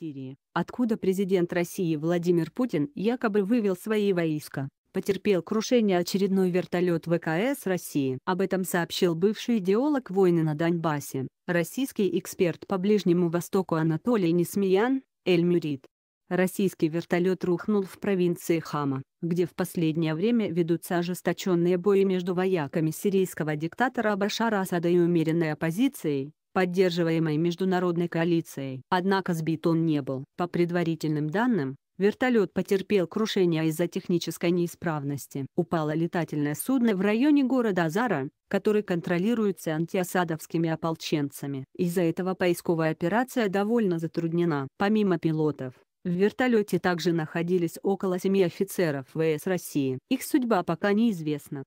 Сирии, откуда президент России Владимир Путин якобы вывел свои войска, потерпел крушение очередной вертолет ВКС России. Об этом сообщил бывший идеолог войны на Донбассе, российский эксперт по Ближнему Востоку Анатолий Несмеян, Эль-Мюрид. Российский вертолет рухнул в провинции Хама, где в последнее время ведутся ожесточенные бои между вояками сирийского диктатора Башара Асада и умеренной оппозицией, поддерживаемой международной коалицией. Однако сбит он не был. По предварительным данным, Вертолет потерпел крушение из-за технической неисправности. Упало летательное судно в районе города Азара, который контролируется антиасадовскими ополченцами. Из-за этого поисковая операция довольно затруднена. Помимо пилотов, в вертолете также находились около семи офицеров ВС России. Их судьба пока неизвестна.